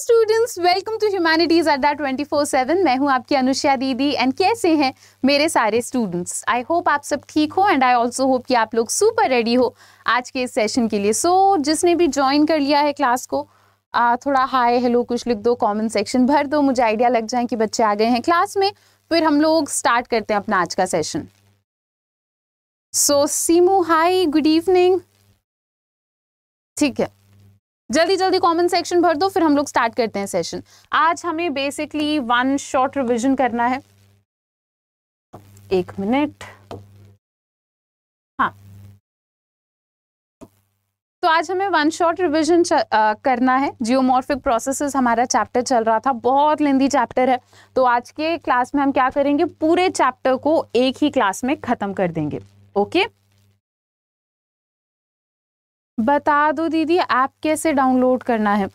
Students welcome to humanities Adda four seven मैं हूं आपकी अनुष्या दीदी एंड कैसे हैं मेरे सारे स्टूडेंट्स आई होप आप सब ठीक हो एंड आई ऑल्सो होप कि आप लोग सुपर रेडी हो आज के इस सेशन के लिए सो so, जिसने भी ज्वाइन कर लिया है क्लास को आ, थोड़ा हाय हेलो कुछ लिख दो कॉमेंट सेक्शन भर दो मुझे आइडिया लग जाए कि बच्चे आ गए हैं क्लास में फिर हम लोग स्टार्ट करते हैं अपना आज का session so Simu hi good evening ठीक है जल्दी जल्दी कमेंट सेक्शन भर दो फिर हम लोग स्टार्ट करते हैं सेशन आज हमें बेसिकली वन शॉर्ट रिविजन करना है एक मिनट हाँ तो आज हमें वन शॉट रिविजन करना है जियोमॉर्फिक प्रोसेसेस हमारा चैप्टर चल रहा था बहुत लेंदी चैप्टर है तो आज के क्लास में हम क्या करेंगे पूरे चैप्टर को एक ही क्लास में ख़त्म कर देंगे ओके okay? बता दो दीदी ऐप कैसे डाउनलोड करना है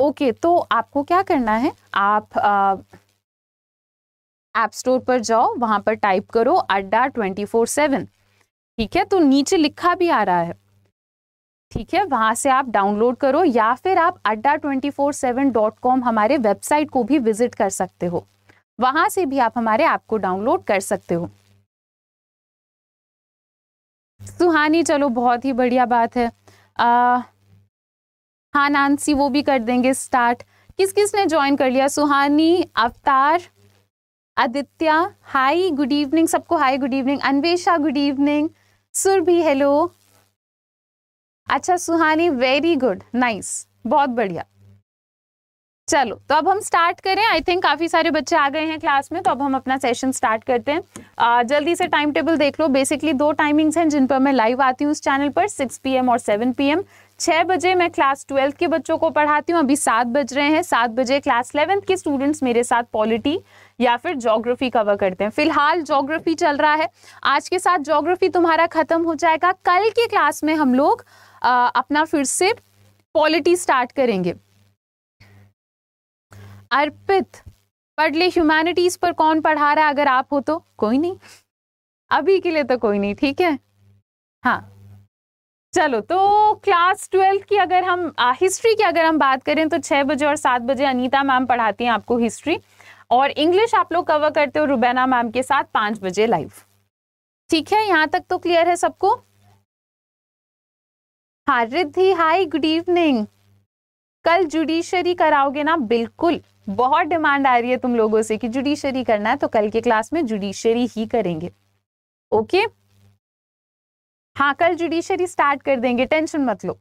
ओके तो आपको क्या करना है आप ऐप स्टोर पर जाओ वहाँ पर टाइप करो अड्डा ट्वेंटी फोर सेवन ठीक है तो नीचे लिखा भी आ रहा है ठीक है वहाँ से आप डाउनलोड करो या फिर आप Adda twenty four seven dot com हमारे वेबसाइट को भी विजिट कर सकते हो वहाँ से भी आप हमारे ऐप को डाउनलोड कर सकते हो सुहानी चलो बहुत ही बढ़िया बात है नानसी हाँ, वो भी कर देंगे स्टार्ट किस किस ने ज्वाइन कर लिया सुहानी अवतार आदित्य हाय गुड इवनिंग सबको hi good evening Anvesha good evening सुर भी हेलो अच्छा सुहानी वेरी गुड नाइस बहुत बढ़िया चलो तो अब हम स्टार्ट करें आई थिंक काफी सारे बच्चे आ गए हैं क्लास में तो अब हम अपना सेशन स्टार्ट करते हैं आ, जल्दी से टाइम टेबल देख लो बेसिकली दो टाइमिंग्स हैं जिन पर मैं लाइव आती हूँ उस चैनल पर सिक्स पी और सेवन पी छः बजे मैं क्लास ट्वेल्थ के बच्चों को पढ़ाती हूँ अभी सात बज रहे हैं सात बजे क्लास इलेवेंथ के स्टूडेंट्स मेरे साथ पॉलिटी या फिर जोग्राफी कवर करते हैं फिलहाल जोग्राफी चल रहा है आज के साथ जोग्राफी तुम्हारा ख़त्म हो जाएगा कल की क्लास में हम लोग आ, अपना फिर से पॉलिटी स्टार्ट करेंगे अर्पित पढ़ ले ह्यूमैनिटीज पर कौन पढ़ा रहा है अगर आप हो तो कोई नहीं अभी के लिए तो कोई नहीं ठीक है हाँ चलो तो क्लास ट्वेल्थ की अगर हम आ, हिस्ट्री की अगर हम बात करें तो छः बजे और सात बजे अनीता मैम पढ़ाती हैं आपको हिस्ट्री और इंग्लिश आप लोग कवर करते हो रुबैना मैम के साथ पाँच बजे लाइव ठीक है यहाँ तक तो क्लियर है सबको हाँ रिद्धि हाय गुड इवनिंग कल जुडिशरी कराओगे ना बिल्कुल बहुत डिमांड आ रही है तुम लोगों से कि जुडिशरी करना है तो कल के क्लास में जुडिशरी ही करेंगे ओके हाँ कल जुडिशरी स्टार्ट कर देंगे टेंशन मत लो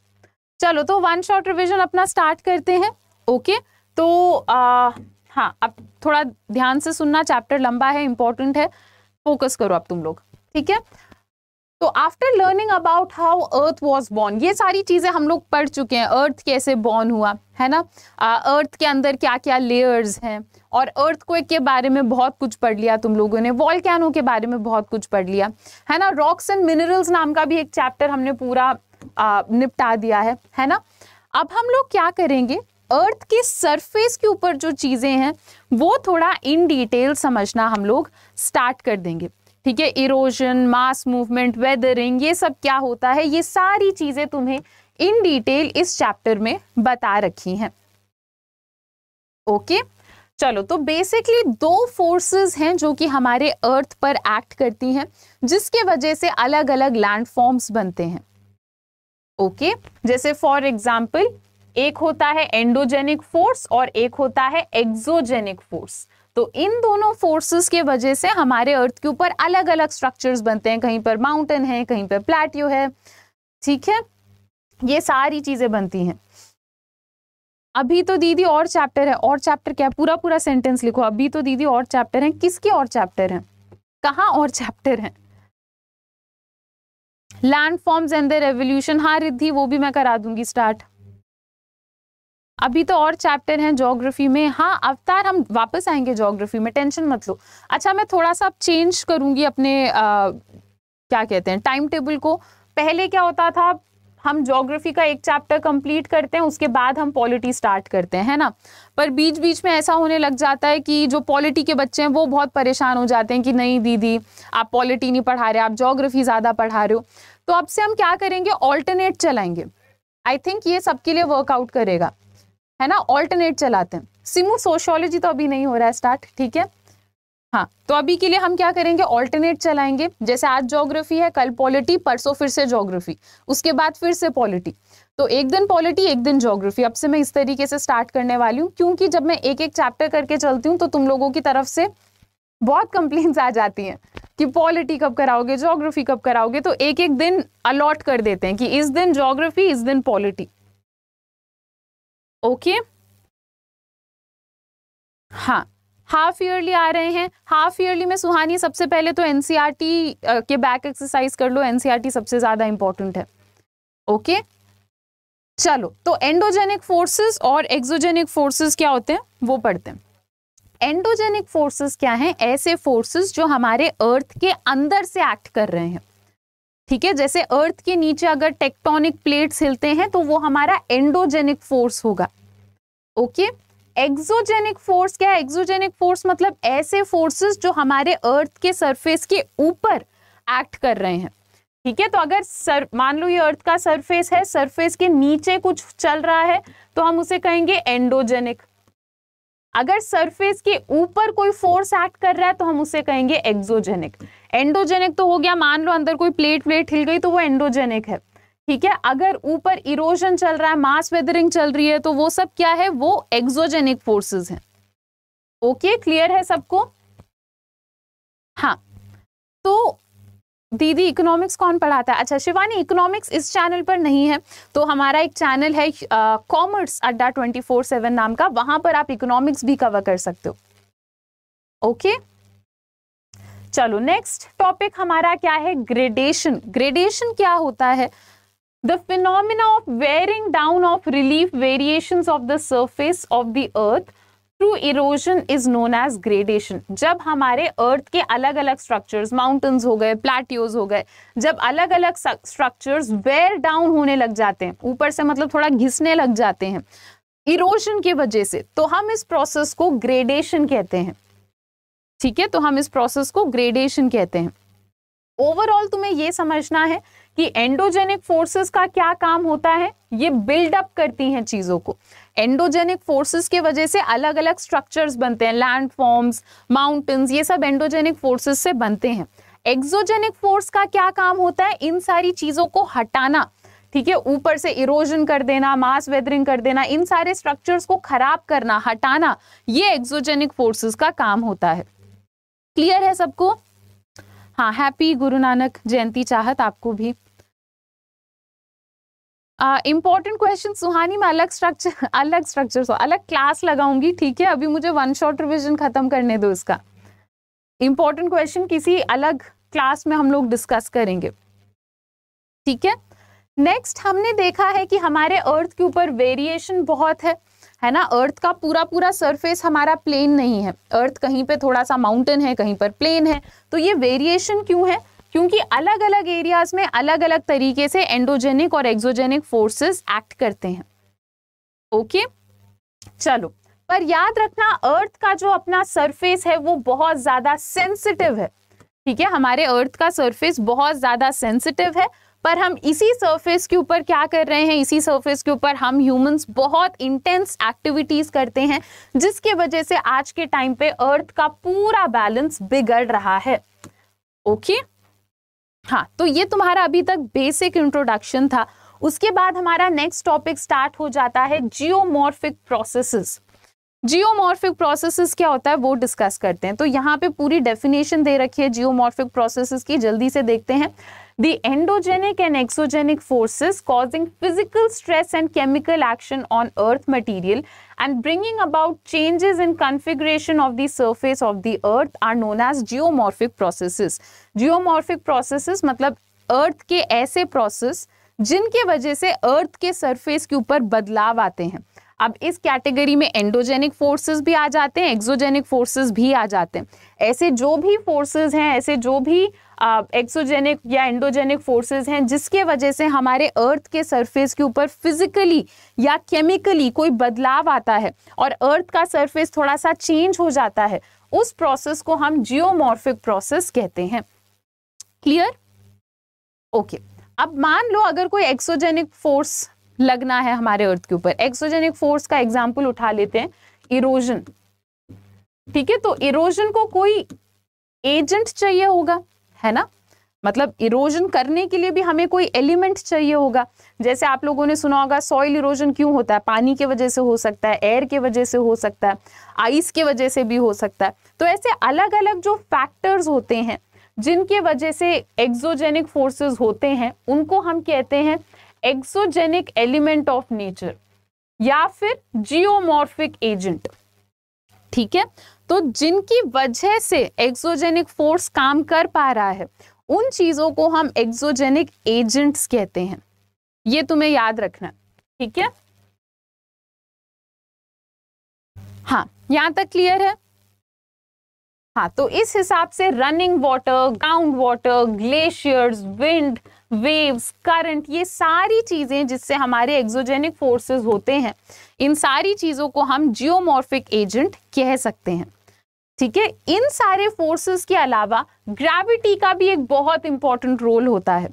चलो तो वन शॉर्ट रिविजन अपना स्टार्ट करते हैं ओके तो आ, हाँ अब थोड़ा ध्यान से सुनना चैप्टर लंबा है इंपॉर्टेंट है फोकस करो अब तुम लोग ठीक है तो after learning about how earth was born ये सारी चीज़ें हम लोग पढ़ चुके हैं अर्थ कैसे बॉर्न हुआ है ना अर्थ के अंदर क्या क्या लेयर्स हैं और अर्थ क्वेक के बारे में बहुत कुछ पढ़ लिया तुम लोगों ने वॉल के बारे में बहुत कुछ पढ़ लिया है ना रॉक्स एंड मिनरल्स नाम का भी एक चैप्टर हमने पूरा आ, निपटा दिया है है ना अब हम लोग क्या करेंगे अर्थ के सरफेस के ऊपर जो चीज़ें हैं वो थोड़ा इन डिटेल समझना हम लोग स्टार्ट कर देंगे ठीक है इरोजन मास मूवमेंट वेदरिंग ये सब क्या होता है ये सारी चीज़ें तुम्हें इन डिटेल इस चैप्टर में बता रखी हैं ओके चलो तो बेसिकली दो फोर्सेस हैं जो कि हमारे अर्थ पर एक्ट करती हैं जिसके वजह से अलग अलग लैंड फॉर्म्स बनते हैं ओके जैसे फॉर एग्जाम्पल एक होता है एंडोजेनिक फोर्स और एक होता है एक्सोजेनिक फोर्स तो इन दोनों फोर्सेस के वजह से हमारे अर्थ के ऊपर अलग अलग स्ट्रक्चर्स बनते हैं कहीं पर माउंटेन है कहीं पर प्लेट्यू है ठीक है ये सारी चीज़ें बनती हैं अभी तो दीदी और चैप्टर है और चैप्टर क्या है पूरा पूरा सेंटेंस लिखो अभी तो दीदी और चैप्टर है किसके और चैप्टर है कहाँ और चैप्टर है landforms and the revolution हाँ रिद्धि वो भी मैं करा दूंगी स्टार्ट अभी तो और चैप्टर हैं जोग्राफी में हाँ अवतार हम वापस आएंगे जोग्राफी में टेंशन मत लो अच्छा मैं थोड़ा सा चेंज करूँगी अपने आ, क्या कहते हैं टाइम टेबल को पहले क्या होता था हम जोग्राफी का एक चैप्टर कंप्लीट करते हैं उसके बाद हम पॉलिटी स्टार्ट करते हैं है ना पर बीच बीच में ऐसा होने लग जाता है कि जो पॉलिटी के बच्चे हैं वो बहुत परेशान हो जाते हैं कि नहीं दीदी आप पॉलिटी नहीं पढ़ा रहे आप जोग्राफी ज़्यादा पढ़ा रहे हो तो अब से हम क्या करेंगे ऑल्टरनेट चलाएंगे आई थिंक ये सबके लिए वर्कआउट करेगा है ना ऑल्टरनेट चलाते हैं सिमू सोशोलॉजी तो अभी नहीं हो रहा है स्टार्ट ठीक है हाँ तो अभी के लिए हम क्या करेंगे ऑल्टरनेट चलाएंगे जैसे आज ज्योग्राफी है कल पॉलिटी परसों फिर से ज्योग्राफी उसके बाद फिर से पॉलिटी तो एक दिन पॉलिटी एक दिन ज्योग्राफी अब से मैं इस तरीके से स्टार्ट करने वाली हूँ क्योंकि जब मैं एक एक चैप्टर करके चलती हूँ तो तुम लोगों की तरफ से बहुत कंप्लेन्स आ जाती हैं कि पॉलिटी कब कराओगे ज्योग्राफी कब कराओगे तो एक एक दिन अलॉट कर देते हैं कि इस दिन ज्योग्राफी इस दिन पॉलिटी ओके हाँ हाफ ईयरली आ रहे हैं हाफ ईयरली में सुहानी सबसे पहले तो एनसीईआरटी e के बैक एक्सरसाइज कर लो एनसीईआरटी e सबसे ज़्यादा इंपॉर्टेंट है ओके चलो तो एंडोजेनिक फोर्सेस और एक्सोजेनिक फोर्सेस क्या होते हैं वो पढ़ते हैं एंडोजेनिक फोर्सेस क्या हैं ऐसे फोर्सेस जो हमारे अर्थ के अंदर से एक्ट कर रहे हैं ठीक है जैसे अर्थ के नीचे अगर टेक्टोनिक प्लेट्स हिलते हैं तो वो हमारा एंडोजेनिक फोर्स होगा ओके एक्सोजेनिक फोर्स क्या है एक्सोजेनिक फोर्स मतलब ऐसे फोर्सेस जो हमारे अर्थ के सरफेस के ऊपर एक्ट कर रहे हैं ठीक है तो अगर सर मान लो ये अर्थ का सरफेस है सरफेस के नीचे कुछ चल रहा है तो हम उसे कहेंगे एंडोजेनिक अगर सरफेस के ऊपर कोई फोर्स एक्ट कर रहा है तो हम उसे कहेंगे एक्सोजेनिक एंडोजेनिक तो हो गया मान लो अंदर कोई प्लेट प्लेट हिल गई तो वो एंडोजेनिक है ठीक है अगर ऊपर इरोजन चल रहा है मास वेदरिंग चल रही है तो वो सब क्या है वो एक्सोजेनिक फोर्सेस हैं ओके क्लियर है सबको हाँ तो दीदी इकोनॉमिक्स कौन पढ़ाता है अच्छा शिवानी इकोनॉमिक्स इस चैनल पर नहीं है तो हमारा एक चैनल है कॉमर्स अड्डा ट्वेंटी फोर सेवन नाम का वहां पर आप इकोनॉमिक्स भी कवर कर सकते हो ओके okay? चलो नेक्स्ट टॉपिक हमारा क्या है ग्रेडेशन ग्रेडेशन क्या होता है the phenomena of wearing down of relief variations of the surface of the earth through erosion is known as gradation जब हमारे अर्थ के अलग अलग स्ट्रक्चर्स माउंटेन्स हो गए प्लाट्योज हो गए जब अलग अलग स्ट्रक्चर्स वेयर डाउन होने लग जाते हैं ऊपर से मतलब थोड़ा घिसने लग जाते हैं इरोजन की वजह से तो हम इस प्रोसेस को ग्रेडेशन कहते हैं ठीक है तो हम इस प्रोसेस को ग्रेडेशन कहते हैं ओवरऑल तुम्हें ये समझना है कि एंडोजेनिक फोर्सेस का क्या काम होता है ये बिल्डअप करती हैं चीज़ों को एंडोजेनिक फोर्सेस के वजह से अलग अलग स्ट्रक्चर्स बनते हैं लैंड फॉर्म्स माउंटेन्स ये सब एंडोजेनिक फोर्सेस से बनते हैं एक्सोजेनिक फोर्स का क्या काम होता है इन सारी चीज़ों को हटाना ठीक है ऊपर से इरोजन कर देना मास वेदरिंग कर देना इन सारे स्ट्रक्चर्स को खराब करना हटाना ये एक्सोजेनिक फोर्सेस का काम होता है क्लियर है सबको हाँ हैप्पी गुरु नानक जयंती चाहत आपको भी इम्पॉर्टेंट क्वेश्चन सुहानी मैं अलग स्ट्रक्चर अलग स्ट्रक्चर सो अलग क्लास लगाऊंगी ठीक है अभी मुझे वन शॉट रिविजन खत्म करने दो इसका इम्पॉर्टेंट क्वेश्चन किसी अलग क्लास में हम लोग डिस्कस करेंगे ठीक है नेक्स्ट हमने देखा है कि हमारे अर्थ के ऊपर वेरिएशन बहुत है है ना अर्थ का पूरा पूरा सरफेस हमारा प्लेन नहीं है अर्थ कहीं पे थोड़ा सा माउंटेन है कहीं पर प्लेन है तो ये वेरिएशन क्यों है क्योंकि अलग अलग एरियाज में अलग अलग तरीके से एंडोजेनिक और एक्सोजेनिक फोर्सेस एक्ट करते हैं ओके चलो पर याद रखना अर्थ का जो अपना सरफेस है वो बहुत ज्यादा सेंसिटिव है ठीक है हमारे अर्थ का सरफेस बहुत ज्यादा सेंसिटिव है पर हम इसी सरफेस के ऊपर क्या कर रहे हैं इसी सरफेस के ऊपर हम ह्यूमंस बहुत इंटेंस एक्टिविटीज़ करते हैं जिसके वजह से आज के टाइम पे अर्थ का पूरा बैलेंस बिगड़ रहा है ओके हाँ तो ये तुम्हारा अभी तक बेसिक इंट्रोडक्शन था उसके बाद हमारा नेक्स्ट टॉपिक स्टार्ट हो जाता है जियोमॉर्फिक प्रोसेसेस जियोमॉर्फिक प्रोसेसेस क्या होता है वो डिस्कस करते हैं तो यहाँ पे पूरी डेफिनेशन दे रखी है जियोमॉर्फिक प्रोसेसेस की जल्दी से देखते हैं the endogenic and exogenic forces causing physical stress and chemical action on earth material and bringing about changes in configuration of the surface of the earth are known as geomorphic processes geomorphic processes मतलब अर्थ के ऐसे process जिनके वजह से अर्थ के surface के ऊपर बदलाव आते हैं अब इस कैटेगरी में एंडोजेनिक फोर्सेस भी आ जाते हैं एक्सोजेनिक फोर्सेस भी आ जाते हैं ऐसे जो भी फोर्सेस हैं ऐसे जो भी एक्सोजेनिक या एंडोजेनिक फोर्सेस हैं जिसके वजह से हमारे अर्थ के सरफेस के ऊपर फिजिकली या केमिकली कोई बदलाव आता है और अर्थ का सरफेस थोड़ा सा चेंज हो जाता है उस प्रोसेस को हम जियोमॉर्फिक प्रोसेस कहते हैं क्लियर ओके okay. अब मान लो अगर कोई एक्सोजेनिक फोर्स लगना है हमारे अर्थ के ऊपर एक्सोजेनिक फोर्स का एग्जाम्पल उठा लेते हैं इरोजन ठीक है तो इरोजन को कोई एजेंट चाहिए होगा है ना मतलब इरोजन करने के लिए भी हमें कोई एलिमेंट चाहिए होगा जैसे आप लोगों ने सुना होगा सॉइल इरोजन क्यों होता है पानी के वजह से हो सकता है एयर के वजह से हो सकता है आइस के वजह से भी हो सकता है तो ऐसे अलग अलग जो फैक्टर्स होते हैं जिनके वजह से एक्सोजेनिक फोर्सेस होते हैं उनको हम कहते हैं एक्सोजेनिक एलिमेंट ऑफ नेचर या फिर जियोमॉर्फिक एजेंट ठीक है तो जिनकी वजह से एक्सोजेनिक फोर्स काम कर पा रहा है उन चीजों को हम एक्सोजेनिक एजेंट्स कहते हैं ये तुम्हें याद रखना ठीक है हाँ यहां तक क्लियर है हाँ तो इस हिसाब से running water ground water glaciers wind waves current ये सारी चीज़ें जिससे हमारे एक्सोजेनिक फोर्सेस होते हैं इन सारी चीज़ों को हम जियोमॉर्फिक एजेंट कह सकते हैं ठीक है इन सारे फोर्सेस के अलावा ग्रेविटी का भी एक बहुत इंपॉर्टेंट रोल होता है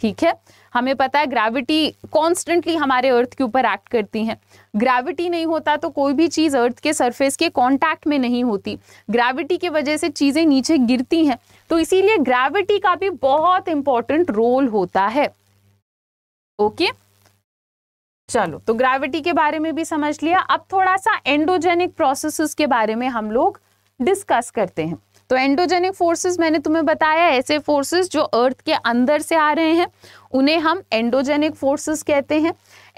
ठीक है हमें पता है ग्रेविटी कॉन्स्टेंटली हमारे अर्थ के ऊपर एक्ट करती है ग्रेविटी नहीं होता तो कोई भी चीज़ अर्थ के सरफेस के कॉन्टैक्ट में नहीं होती ग्रेविटी की वजह से चीज़ें नीचे गिरती हैं तो इसीलिए ग्रेविटी का भी बहुत इंपॉर्टेंट रोल होता है ओके चलो तो ग्रेविटी के बारे में भी समझ लिया अब थोड़ा सा एंडोजेनिक प्रोसेस के बारे में हम लोग डिस्कस करते हैं तो एंडोजेनिक फोर्सेस मैंने तुम्हें बताया ऐसे फोर्सेस जो अर्थ के अंदर से आ रहे हैं उन्हें हम एंडोजेनिक फोर्सेस कहते हैं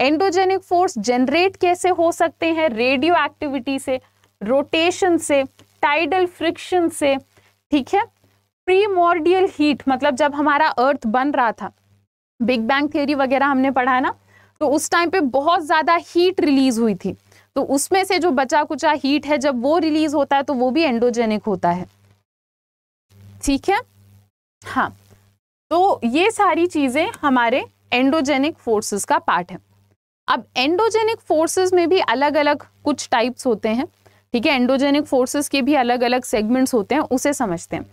एंडोजेनिक फोर्स जनरेट कैसे हो सकते हैं रेडियो एक्टिविटी से रोटेशन से टाइडल फ्रिक्शन से ठीक है प्रीमोर्डियल हीट मतलब जब हमारा अर्थ बन रहा था बिग बैंग थ्योरी वगैरह हमने पढ़ा ना तो उस टाइम पे बहुत ज़्यादा हीट रिलीज हुई थी तो उसमें से जो बचा कुचा हीट है जब वो रिलीज होता है तो वो भी एंडोजेनिक होता है ठीक है हाँ तो ये सारी चीज़ें हमारे एंडोजेनिक फोर्सेस का पार्ट है अब एंडोजेनिक फोर्सेस में भी अलग अलग कुछ टाइप्स होते हैं ठीक है एंडोजेनिक फोर्सेस के भी अलग अलग सेगमेंट्स होते हैं उसे समझते हैं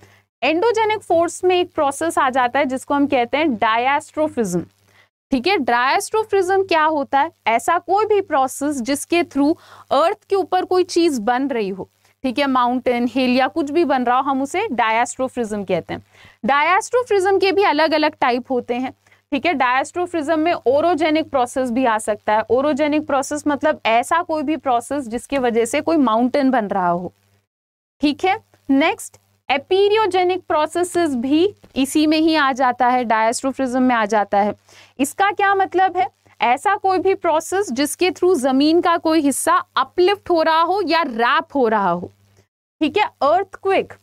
एंडोजेनिक फोर्स में एक प्रोसेस आ जाता है जिसको हम कहते हैं डायास्ट्रोफिज्म ठीक है डायस्ट्रोफ्रिज्म क्या होता है ऐसा कोई भी प्रोसेस जिसके थ्रू अर्थ के ऊपर कोई चीज बन रही हो ठीक है माउंटेन हिल या कुछ भी बन रहा हो हम उसे डायास्ट्रोफ्रिज्म कहते हैं डायास्ट्रोफ्रिज्म के भी अलग अलग टाइप होते हैं ठीक है डायस्ट्रोफ्रिज्म में ओरोजेनिक प्रोसेस भी आ सकता है ओरोजेनिक प्रोसेस मतलब ऐसा कोई भी प्रोसेस जिसकी वजह से कोई माउंटेन बन रहा हो ठीक है नेक्स्ट एपीरियोजेनिक प्रोसेसेस भी इसी में ही आ जाता है डायस्ट्रोफ्रिज्म में आ जाता है इसका क्या मतलब है ऐसा कोई भी प्रोसेस जिसके थ्रू जमीन का कोई हिस्सा अपलिफ्ट हो रहा हो या रैप हो रहा हो ठीक है अर्थक्विक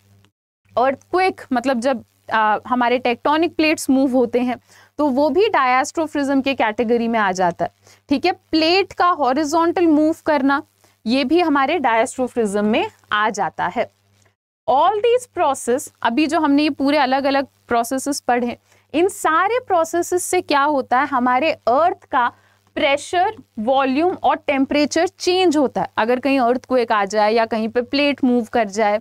अर्थक्विक मतलब जब आ, हमारे टेक्टोनिक प्लेट्स मूव होते हैं तो वो भी डायास्ट्रोफ्रिज्म के कैटेगरी में आ जाता है ठीक है प्लेट का हॉरिजॉन्टल मूव करना ये भी हमारे डायस्ट्रोफ्रिज्म में आ जाता है ऑल दीज प्रोसेस अभी जो हमने ये पूरे अलग अलग प्रोसेसेस पढ़े इन सारे प्रोसेस से क्या होता है हमारे अर्थ का प्रेशर वॉल्यूम और टेम्परेचर चेंज होता है अगर कहीं अर्थ को एक आ जाए या कहीं पे प्लेट मूव कर जाए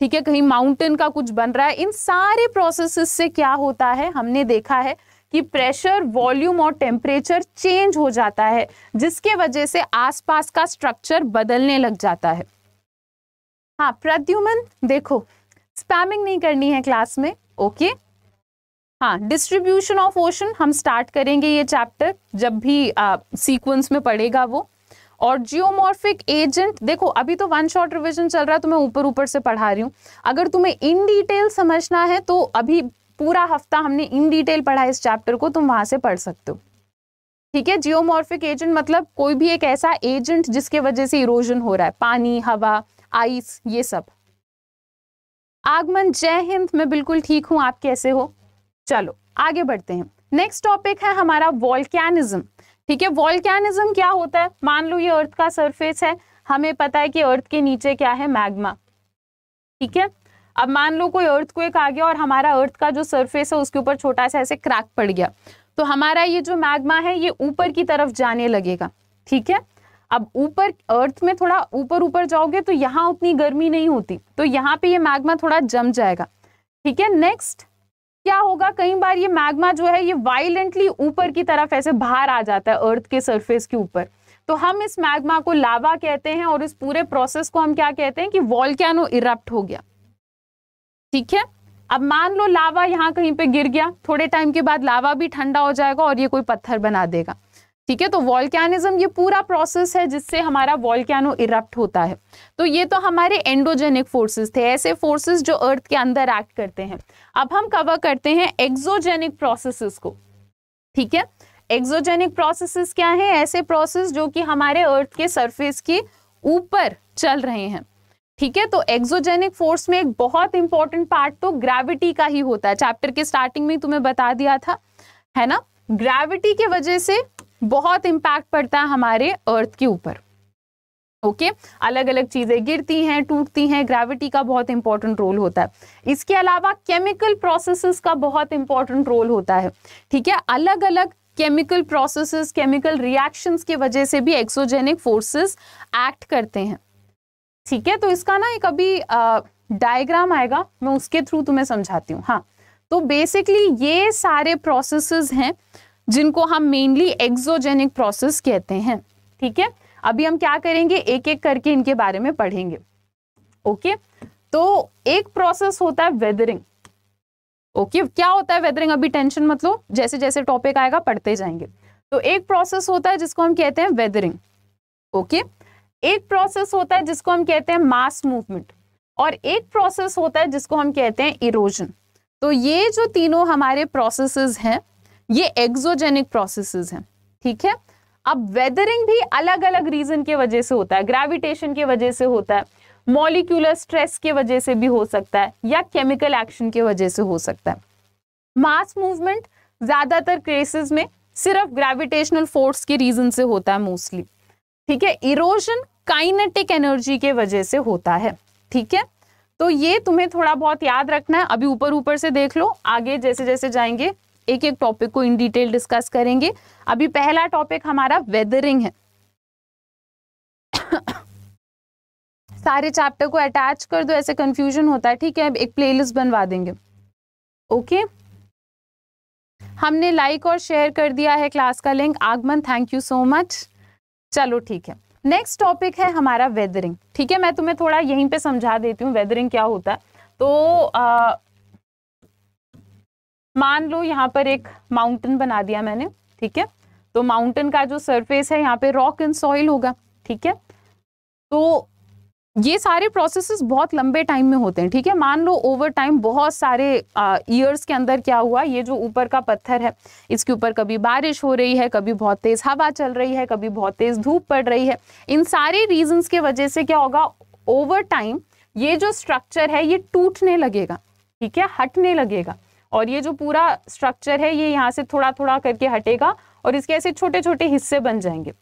ठीक है कहीं माउंटेन का कुछ बन रहा है इन सारे प्रोसेस से क्या होता है हमने देखा है कि प्रेशर वॉल्यूम और टेम्परेचर चेंज हो जाता है जिसके वजह से आसपास का स्ट्रक्चर बदलने लग जाता है हाँ प्रद्युमन देखो स्पैमिंग नहीं करनी है क्लास में ओके okay? हाँ डिस्ट्रीब्यूशन ऑफ ओशन हम स्टार्ट करेंगे ये चैप्टर जब भी सीक्वेंस में पड़ेगा वो और जियोमॉर्फिक एजेंट देखो अभी तो वन शॉट रिविजन चल रहा है तो मैं ऊपर ऊपर से पढ़ा रही हूँ अगर तुम्हें इन डिटेल समझना है तो अभी पूरा हफ्ता हमने इन डिटेल पढ़ा इस चैप्टर को तुम वहां से पढ़ सकते हो ठीक है जियोमॉर्फिक एजेंट मतलब कोई भी एक ऐसा एजेंट जिसके वजह से इरोजन हो रहा है पानी हवा आइस ये सब आगमन जय हिंद मैं बिल्कुल ठीक हूँ आप कैसे हो चलो आगे बढ़ते हैं नेक्स्ट टॉपिक है हमारा वॉल्कैनिज्म ठीक है वॉल्कैनिज्म क्या होता है मान लो ये अर्थ का सरफेस है हमें पता है कि अर्थ के नीचे क्या है मैग्मा ठीक है अब मान लो कोई अर्थ को एक आ गया और हमारा अर्थ का जो सरफेस है उसके ऊपर छोटा सा ऐसे क्रैक पड़ गया तो हमारा ये जो मैग्मा है ये ऊपर की तरफ जाने लगेगा ठीक है अब ऊपर अर्थ में थोड़ा ऊपर ऊपर जाओगे तो यहाँ उतनी गर्मी नहीं होती तो यहाँ पे ये मैग्मा थोड़ा जम जाएगा ठीक है नेक्स्ट क्या होगा कई बार ये मैग्मा जो है ये वायलेंटली ऊपर की तरफ ऐसे बाहर आ जाता है अर्थ के सरफेस के ऊपर तो हम इस मैग्मा को लावा कहते हैं और इस पूरे प्रोसेस को हम क्या कहते हैं कि वॉल्कैनो इरप्ट हो गया ठीक है अब मान लो लावा यहाँ कहीं पे गिर गया थोड़े टाइम के बाद लावा भी ठंडा हो जाएगा और ये कोई पत्थर बना देगा ठीक है तो वॉल्कैनिज्म ये पूरा प्रोसेस है जिससे हमारा वॉल्कैनो इरप्ट होता है तो ये तो हमारे एंडोजेनिक फोर्सेस थे ऐसे फोर्सेस जो अर्थ के अंदर एक्ट करते हैं अब हम कवर करते हैं एक्सोजेनिक प्रोसेसेस को ठीक है एक्सोजेनिक प्रोसेसेस क्या है ऐसे प्रोसेस जो कि हमारे अर्थ के सरफेस के ऊपर चल रहे हैं ठीक है तो एक्सोजेनिक फोर्स में एक बहुत इंपॉर्टेंट पार्ट तो ग्रेविटी का ही होता है चैप्टर के स्टार्टिंग में तुम्हें बता दिया था है ना ग्रेविटी की वजह से बहुत इम्पैक्ट पड़ता है हमारे अर्थ के ऊपर ओके okay? अलग अलग चीज़ें गिरती हैं टूटती हैं ग्रेविटी का बहुत इंपॉर्टेंट रोल होता है इसके अलावा केमिकल प्रोसेसेस का बहुत इंपॉर्टेंट रोल होता है ठीक है अलग अलग केमिकल प्रोसेसेस केमिकल रिएक्शंस की वजह से भी एक्सोजेनिक फोर्सेस एक्ट करते हैं ठीक है तो इसका ना एक अभी डायग्राम आएगा मैं उसके थ्रू तुम्हें समझाती हूँ हाँ तो बेसिकली ये सारे प्रोसेस हैं जिनको हम मेनली एक्सोजेनिक प्रोसेस कहते हैं ठीक है अभी हम क्या करेंगे एक एक करके इनके बारे में पढ़ेंगे ओके तो एक प्रोसेस होता है वेदरिंग ओके क्या होता है वेदरिंग अभी टेंशन मतलब जैसे जैसे टॉपिक आएगा पढ़ते जाएंगे तो एक प्रोसेस होता है जिसको हम कहते हैं वेदरिंग ओके एक प्रोसेस होता है जिसको हम कहते हैं मास मूवमेंट और एक प्रोसेस होता है जिसको हम कहते हैं इरोजन तो ये जो तीनों हमारे प्रोसेसेस हैं ये एक्सोजेनिक प्रोसेसेस हैं ठीक है अब वेदरिंग भी अलग अलग रीजन के वजह से होता है ग्रेविटेशन के वजह से होता है मॉलिक्यूलर स्ट्रेस के वजह से भी हो सकता है या केमिकल एक्शन के वजह से हो सकता है मास मूवमेंट ज्यादातर केसेस में सिर्फ ग्रेविटेशनल फोर्स के रीजन से होता है मोस्टली ठीक है इरोजन काइनेटिक एनर्जी के वजह से होता है ठीक है तो ये तुम्हें थोड़ा बहुत याद रखना है अभी ऊपर ऊपर से देख लो आगे जैसे जैसे जाएंगे एक एक टॉपिक को इन डिटेल डिस्कस करेंगे अभी पहला टॉपिक हमारा वेदरिंग है सारे चैप्टर को अटैच कर दो ऐसे कंफ्यूजन होता है ठीक है अब एक प्लेलिस्ट बनवा देंगे ओके हमने लाइक और शेयर कर दिया है क्लास का लिंक आगमन थैंक यू सो मच चलो ठीक है नेक्स्ट टॉपिक है हमारा वेदरिंग ठीक है मैं तुम्हें थोड़ा यहीं पे समझा देती हूँ वेदरिंग क्या होता है तो आ, मान लो यहाँ पर एक माउंटेन बना दिया मैंने ठीक है तो माउंटेन का जो सरफेस है यहाँ पे रॉक एंड सॉइल होगा ठीक है तो ये सारे प्रोसेसेस बहुत लंबे टाइम में होते हैं ठीक है मान लो ओवर टाइम बहुत सारे ईयर्स के अंदर क्या हुआ ये जो ऊपर का पत्थर है इसके ऊपर कभी बारिश हो रही है कभी बहुत तेज़ हवा चल रही है कभी बहुत तेज़ धूप पड़ रही है इन सारे रीजंस के वजह से क्या होगा ओवर टाइम ये जो स्ट्रक्चर है ये टूटने लगेगा ठीक है हटने लगेगा और ये जो पूरा स्ट्रक्चर है ये यहाँ से थोड़ा थोड़ा करके हटेगा और इसके ऐसे छोटे छोटे हिस्से बन जाएंगे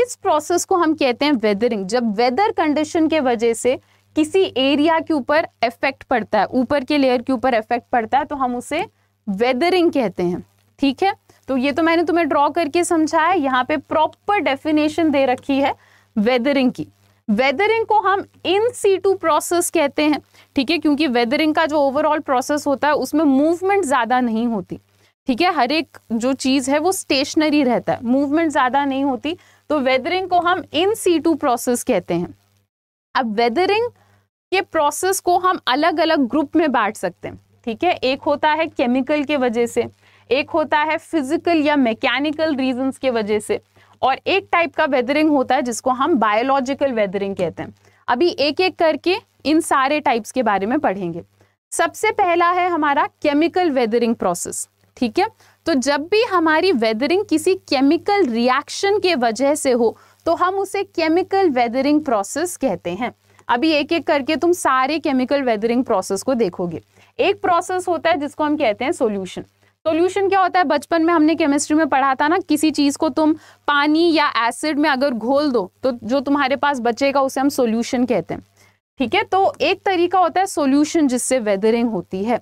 इस प्रोसेस को हम कहते हैं वेदरिंग जब वेदर कंडीशन के वजह से किसी एरिया के ऊपर इफेक्ट पड़ता है ऊपर के लेयर के ऊपर इफेक्ट पड़ता है तो हम उसे वेदरिंग कहते हैं ठीक है तो ये तो मैंने तुम्हें ड्रॉ करके समझाया यहाँ पे प्रॉपर डेफिनेशन दे रखी है वेदरिंग की वेदरिंग को हम इन सीटू प्रोसेस कहते हैं ठीक है क्योंकि वेदरिंग का जो ओवरऑल प्रोसेस होता है उसमें मूवमेंट ज़्यादा नहीं होती ठीक है हर एक जो चीज़ है वो स्टेशनरी रहता है मूवमेंट ज़्यादा नहीं होती तो वेदरिंग को हम इन सीटू प्रोसेस कहते हैं अब वेदरिंग के प्रोसेस को हम अलग अलग ग्रुप में बांट सकते हैं ठीक है एक होता है केमिकल के वजह से एक होता है फिजिकल या मैकेनिकल रीजंस के वजह से और एक टाइप का वेदरिंग होता है जिसको हम बायोलॉजिकल वेदरिंग कहते हैं अभी एक एक करके इन सारे टाइप्स के बारे में पढ़ेंगे सबसे पहला है हमारा केमिकल वेदरिंग प्रोसेस ठीक है तो जब भी हमारी वेदरिंग किसी केमिकल रिएक्शन के वजह से हो तो हम उसे केमिकल वेदरिंग प्रोसेस कहते हैं अभी एक एक करके तुम सारे केमिकल वेदरिंग प्रोसेस को देखोगे एक प्रोसेस होता है जिसको हम कहते हैं सोल्यूशन सोल्यूशन क्या होता है बचपन में हमने केमिस्ट्री में पढ़ा था ना किसी चीज़ को तुम पानी या एसिड में अगर घोल दो तो जो तुम्हारे पास बचेगा उसे हम सोल्यूशन कहते हैं ठीक है तो एक तरीका होता है सोल्यूशन जिससे वेदरिंग होती है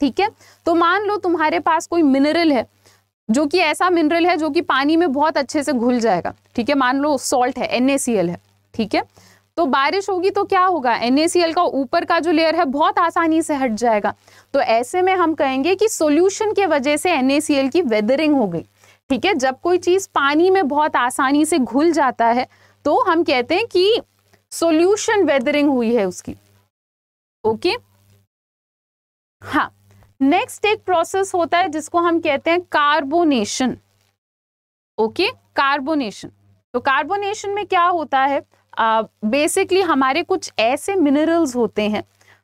ठीक है तो मान लो तुम्हारे पास कोई मिनरल है जो कि ऐसा मिनरल है जो कि पानी में बहुत अच्छे से घुल जाएगा ठीक है मान लो सॉल्ट है एन है ठीक है तो बारिश होगी तो क्या होगा एन का ऊपर का जो लेयर है बहुत आसानी से हट जाएगा तो ऐसे में हम कहेंगे कि सोल्यूशन के वजह से एन की वेदरिंग हो गई ठीक है जब कोई चीज़ पानी में बहुत आसानी से घुल जाता है तो हम कहते हैं कि सोल्यूशन वेदरिंग हुई है उसकी ओके हाँ नेक्स्ट एक प्रोसेस होता है जिसको हम कहते हैं कार्बोनेशन ओके कार्बोनेशन तो कार्बोनेशन में क्या होता है बेसिकली uh, हमारे कुछ ऐसे मिनरल्स होते हैं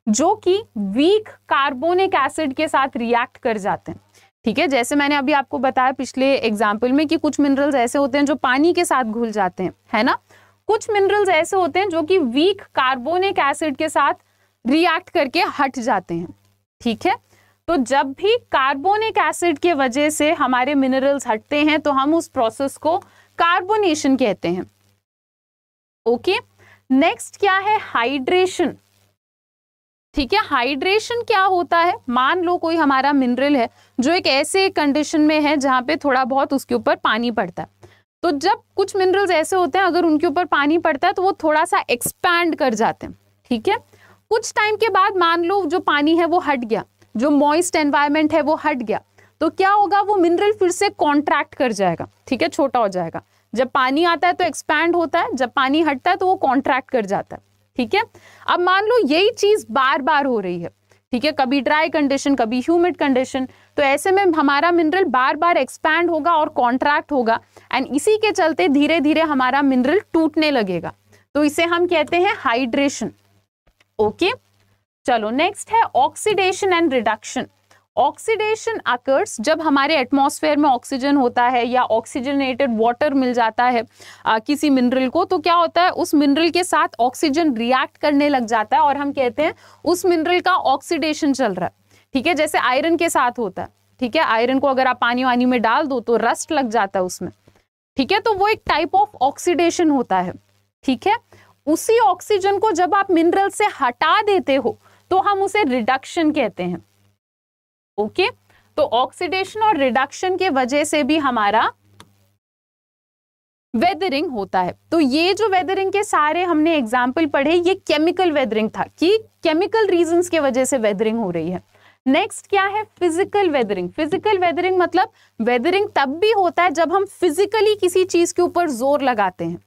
जो कि वीक कार्बोनिक एसिड के साथ रिएक्ट कर जाते हैं ठीक है जैसे मैंने अभी आपको बताया पिछले एग्जाम्पल में कि कुछ मिनरल्स ऐसे होते हैं जो पानी के साथ घुल जाते हैं है ना कुछ मिनरल्स ऐसे होते हैं जो कि वीक कार्बोनिक एसिड के साथ रिएक्ट करके हट जाते हैं ठीक है तो जब भी कार्बोनिक एसिड के वजह से हमारे मिनरल्स हटते हैं तो हम उस प्रोसेस को कार्बोनेशन कहते हैं ओके नेक्स्ट क्या है हाइड्रेशन ठीक है हाइड्रेशन क्या होता है मान लो कोई हमारा मिनरल है जो एक ऐसे कंडीशन में है जहाँ पे थोड़ा बहुत उसके ऊपर पानी पड़ता है तो जब कुछ मिनरल्स ऐसे होते हैं अगर उनके ऊपर पानी पड़ता है तो वो थोड़ा सा एक्सपैंड कर जाते हैं ठीक है कुछ टाइम के बाद मान लो जो पानी है वो हट गया जो मॉइस्ट एनवायरमेंट है वो हट गया तो क्या होगा वो मिनरल फिर से कॉन्ट्रैक्ट कर जाएगा ठीक है छोटा हो जाएगा जब पानी आता है तो एक्सपैंड होता है जब पानी हटता है तो वो कॉन्ट्रैक्ट कर जाता है ठीक है अब मान लो यही चीज बार बार हो रही है ठीक है कभी ड्राई कंडीशन कभी ह्यूमिड कंडीशन तो ऐसे में हमारा मिनरल बार बार एक्सपैंड होगा और कॉन्ट्रैक्ट होगा एंड इसी के चलते धीरे धीरे हमारा मिनरल टूटने लगेगा तो इसे हम कहते हैं हाइड्रेशन ओके चलो नेक्स्ट है oxidation and reduction oxidation occurs जब हमारे एटमॉस्फेयर में ऑक्सीजन होता है या ऑक्सीजनेटेड वाटर मिल जाता है आ, किसी मिनरल को तो क्या होता है उस मिनरल के साथ ऑक्सीजन रिएक्ट करने लग जाता है और हम कहते हैं उस मिनरल का ऑक्सीडेशन चल रहा है ठीक है जैसे आयरन के साथ होता है ठीक है आयरन को अगर आप पानी वानी में डाल दो तो रस्ट लग जाता है उसमें ठीक है तो वो एक टाइप ऑफ ऑक्सीडेशन होता है ठीक है उसी ऑक्सीजन को जब आप मिनरल से हटा देते हो तो हम उसे रिडक्शन कहते हैं ओके तो ऑक्सीडेशन और रिडक्शन के वजह से भी हमारा वेदरिंग होता है तो ये जो वेदरिंग के सारे हमने एग्जाम्पल पढ़े ये केमिकल वेदरिंग था कि केमिकल रीजन के वजह से वेदरिंग हो रही है नेक्स्ट क्या है फिजिकल वेदरिंग फिजिकल वेदरिंग मतलब वेदरिंग तब भी होता है जब हम फिजिकली किसी चीज के ऊपर जोर लगाते हैं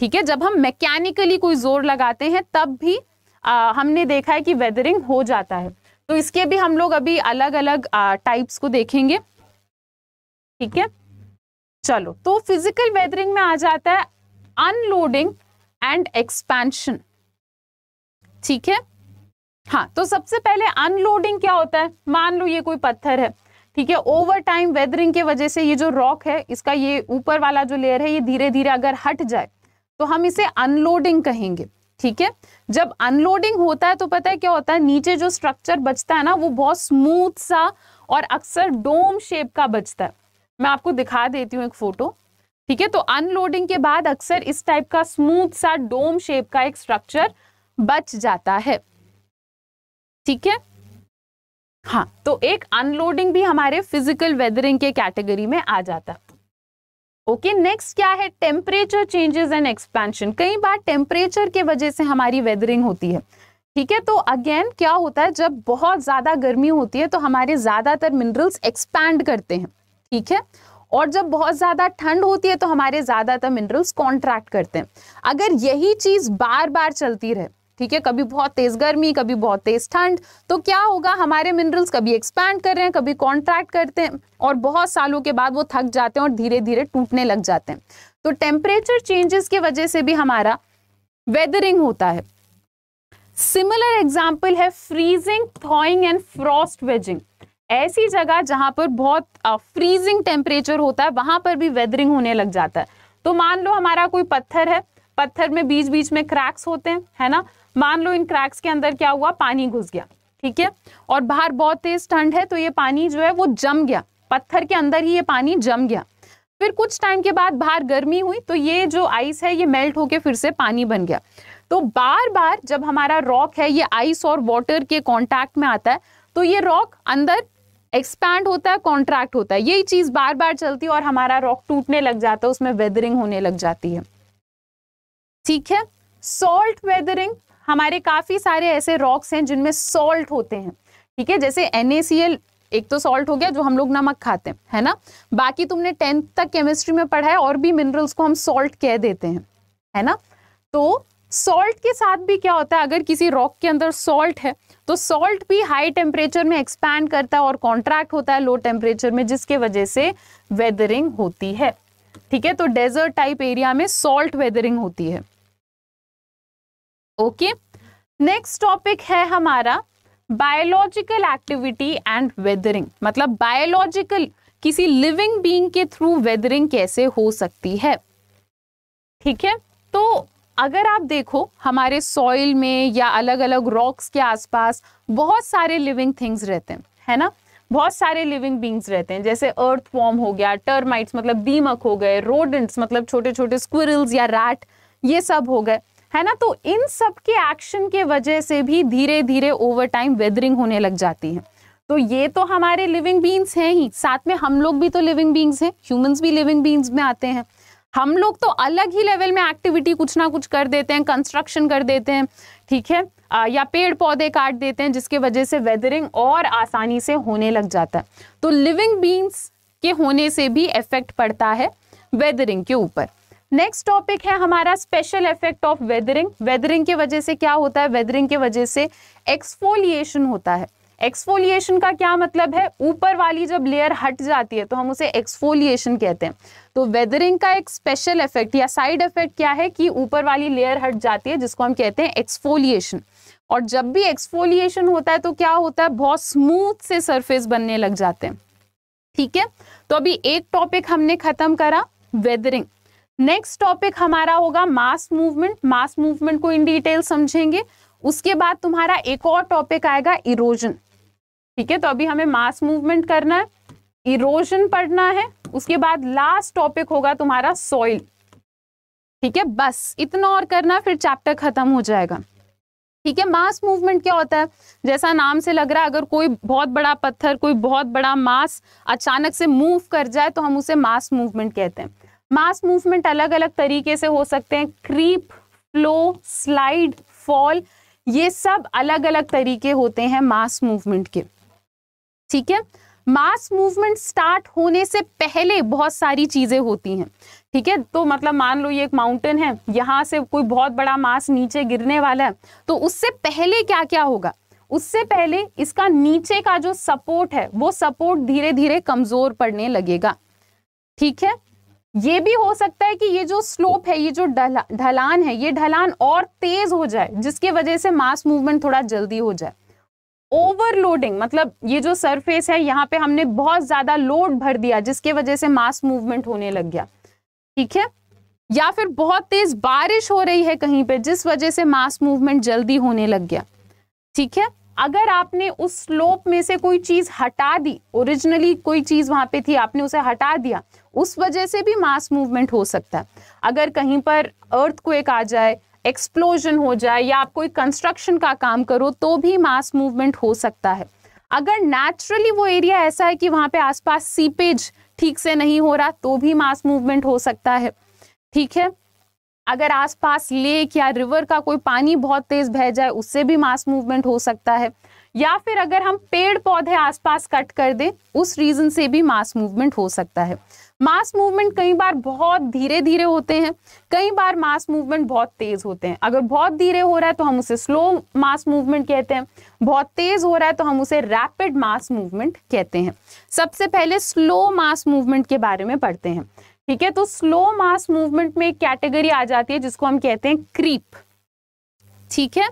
ठीक है जब हम मैकेनिकली कोई जोर लगाते हैं तब भी आ, हमने देखा है कि वेदरिंग हो जाता है तो इसके भी हम लोग अभी अलग अलग टाइप्स को देखेंगे ठीक है चलो तो फिजिकल वेदरिंग में आ जाता है अनलोडिंग एंड एक्सपेंशन ठीक है हाँ तो सबसे पहले अनलोडिंग क्या होता है मान लो ये कोई पत्थर है ठीक है ओवर टाइम वेदरिंग के वजह से ये जो रॉक है इसका ये ऊपर वाला जो लेयर है ये धीरे धीरे अगर हट जाए तो हम इसे अनलोडिंग कहेंगे ठीक है जब अनलोडिंग होता है तो पता है क्या होता है नीचे जो स्ट्रक्चर बचता है ना वो बहुत स्मूथ सा और अक्सर डोम शेप का बचता है मैं आपको दिखा देती हूँ एक फोटो ठीक है तो अनलोडिंग के बाद अक्सर इस टाइप का स्मूथ सा डोम शेप का एक स्ट्रक्चर बच जाता है ठीक है हाँ तो एक अनलोडिंग भी हमारे फिजिकल वेदरिंग के कैटेगरी में आ जाता है ओके okay, नेक्स्ट क्या है टेम्परेचर चेंजेस एंड एक्सपेंशन कई बार टेम्परेचर के वजह से हमारी वेदरिंग होती है ठीक है तो अगेन क्या होता है जब बहुत ज़्यादा गर्मी होती है तो हमारे ज़्यादातर मिनरल्स एक्सपैंड करते हैं ठीक है और जब बहुत ज़्यादा ठंड होती है तो हमारे ज़्यादातर मिनरल्स कॉन्ट्रैक्ट करते हैं अगर यही चीज़ बार बार चलती रहे ठीक है कभी बहुत तेज गर्मी कभी बहुत तेज ठंड तो क्या होगा हमारे मिनरल्स कभी एक्सपैंड कर रहे हैं कभी कॉन्ट्रैक्ट करते हैं और बहुत सालों के बाद वो थक जाते हैं और धीरे धीरे टूटने लग जाते हैं तो टेम्परेचर चेंजेस की वजह से भी हमारा वेदरिंग होता है सिमिलर एग्जाम्पल है freezing thawing and frost wedging ऐसी जगह जहां पर बहुत फ्रीजिंग टेम्परेचर होता है वहां पर भी वेदरिंग होने लग जाता है तो मान लो हमारा कोई पत्थर है पत्थर में बीच बीच में क्रैक्स होते हैं है ना मान लो इन क्रैक्स के अंदर क्या हुआ पानी घुस गया ठीक है और बाहर बहुत तेज ठंड है तो ये पानी जो है वो जम गया पत्थर के अंदर ही ये पानी जम गया फिर कुछ टाइम के बाद बाहर गर्मी हुई तो ये जो आइस है ये मेल्ट होके फिर से पानी बन गया तो बार बार जब हमारा रॉक है ये आइस और वाटर के कांटेक्ट में आता है तो ये रॉक अंदर एक्सपैंड होता है कॉन्ट्रैक्ट होता है यही चीज बार बार चलती है और हमारा रॉक टूटने लग जाता है उसमें वेदरिंग होने लग जाती है ठीक है सॉल्ट वेदरिंग हमारे काफ़ी सारे ऐसे रॉक्स हैं जिनमें सॉल्ट होते हैं ठीक है जैसे एन एक तो सॉल्ट हो गया जो हम लोग नमक खाते हैं है ना बाकी तुमने टेंथ तक केमिस्ट्री में पढ़ा है और भी मिनरल्स को हम सॉल्ट कह देते हैं है ना तो सॉल्ट के साथ भी क्या होता है अगर किसी रॉक के अंदर सॉल्ट है तो सॉल्ट भी हाई टेम्परेचर में एक्सपैंड करता है और कॉन्ट्रैक्ट होता है लो टेम्परेचर में जिसके वजह से वेदरिंग होती है ठीक है तो डेजर्ट टाइप एरिया में सॉल्ट वेदरिंग होती है ओके नेक्स्ट टॉपिक है हमारा बायोलॉजिकल एक्टिविटी एंड वेदरिंग मतलब बायोलॉजिकल किसी लिविंग बीइंग के थ्रू वेदरिंग कैसे हो सकती है ठीक है तो अगर आप देखो हमारे सॉइल में या अलग अलग रॉक्स के आसपास बहुत सारे लिविंग थिंग्स रहते हैं है ना बहुत सारे लिविंग बींग्स रहते हैं जैसे अर्थ फॉर्म हो गया टर्माइट्स मतलब दीमक हो गए रोडेंट्स मतलब छोटे छोटे स्क्विरल्स या रैट ये सब हो गए है ना तो इन सब के एक्शन के वजह से भी धीरे धीरे ओवर टाइम वेदरिंग होने लग जाती है तो ये तो हमारे लिविंग बींग्स हैं ही साथ में हम लोग भी तो लिविंग बींग्स हैं ह्यूमंस भी लिविंग बींग्स में आते हैं हम लोग तो अलग ही लेवल में एक्टिविटी कुछ ना कुछ कर देते हैं कंस्ट्रक्शन कर देते हैं ठीक है आ, या पेड़ पौधे काट देते हैं जिसके वजह से वेदरिंग और आसानी से होने लग जाता है तो लिविंग बींग्स के होने से भी इफेक्ट पड़ता है वेदरिंग के ऊपर नेक्स्ट टॉपिक है हमारा special effect of weathering weathering की वजह से क्या होता है वेदरिंग की वजह से एक्सफोलिएशन होता है एक्सफोलिएशन का क्या मतलब है ऊपर वाली जब लेयर हट जाती है तो हम उसे एक्सफोलिएशन कहते हैं तो वेदरिंग का एक स्पेशल इफेक्ट या साइड इफेक्ट क्या है कि ऊपर वाली लेयर हट जाती है जिसको हम कहते हैं एक्सफोलिएशन और जब भी एक्सफोलिएशन होता है तो क्या होता है बहुत स्मूथ से सरफेस बनने लग जाते हैं ठीक है तो अभी एक टॉपिक हमने खत्म करा वेदरिंग नेक्स्ट टॉपिक हमारा होगा मास मूवमेंट मास मूवमेंट को इन डिटेल समझेंगे उसके बाद तुम्हारा एक और टॉपिक आएगा इरोजन ठीक है तो अभी हमें मास मूवमेंट करना है इरोजन पढ़ना है उसके बाद लास्ट टॉपिक होगा तुम्हारा सॉइल ठीक है बस इतना और करना फिर चैप्टर खत्म हो जाएगा ठीक है मास मूवमेंट क्या होता है जैसा नाम से लग रहा है अगर कोई बहुत बड़ा पत्थर कोई बहुत बड़ा मास अचानक से मूव कर जाए तो हम उसे मास मूवमेंट कहते हैं मास मूवमेंट अलग अलग तरीके से हो सकते हैं क्रीप फ्लो स्लाइड फॉल ये सब अलग अलग तरीके होते हैं मास मूवमेंट के ठीक है मास मूवमेंट स्टार्ट होने से पहले बहुत सारी चीज़ें होती हैं ठीक है तो मतलब मान लो ये एक माउंटेन है यहां से कोई बहुत बड़ा मास नीचे गिरने वाला है तो उससे पहले क्या क्या होगा उससे पहले इसका नीचे का जो सपोर्ट है वो सपोर्ट धीरे धीरे कमज़ोर पड़ने लगेगा ठीक है ये भी हो सकता है कि ये जो स्लोप है ये जो ढलान है ये ढलान और तेज हो जाए जिसकी वजह से मास मूवमेंट थोड़ा जल्दी हो जाए ओवरलोडिंग मतलब ये जो सरफेस है यहाँ पे हमने बहुत ज्यादा लोड भर दिया जिसके वजह से मास मूवमेंट होने लग गया ठीक है या फिर बहुत तेज बारिश हो रही है कहीं पे जिस वजह से मास मूवमेंट जल्दी होने लग गया ठीक है अगर आपने उस स्लोप में से कोई चीज़ हटा दी ओरिजिनली कोई चीज़ वहां पे थी आपने उसे हटा दिया उस वजह से भी मास मूवमेंट हो सकता है अगर कहीं पर अर्थ को एक आ जाए एक्सप्लोजन हो जाए या आप कोई कंस्ट्रक्शन का काम करो तो भी मास मूवमेंट हो सकता है अगर नेचुरली वो एरिया ऐसा है कि वहां पे आसपास सीपेज ठीक से नहीं हो रहा तो भी मास मूवमेंट हो सकता है ठीक है अगर आसपास लेक या रिवर का कोई पानी बहुत तेज बह जाए उससे भी मास मूवमेंट हो सकता है या फिर अगर हम पेड़ पौधे आसपास कट कर दें उस रीजन से भी मास मूवमेंट हो सकता है मास मूवमेंट कई बार बहुत धीरे धीरे होते हैं कई बार मास मूवमेंट बहुत तेज होते हैं अगर बहुत धीरे हो रहा है तो हम उसे स्लो मास मूवमेंट कहते हैं बहुत तेज हो रहा है तो हम उसे रैपिड मास मूवमेंट कहते हैं सबसे पहले स्लो मास मूवमेंट के बारे में पढ़ते हैं ठीक है तो स्लो मास मूवमेंट में एक कैटेगरी आ जाती है जिसको हम कहते हैं क्रीप ठीक है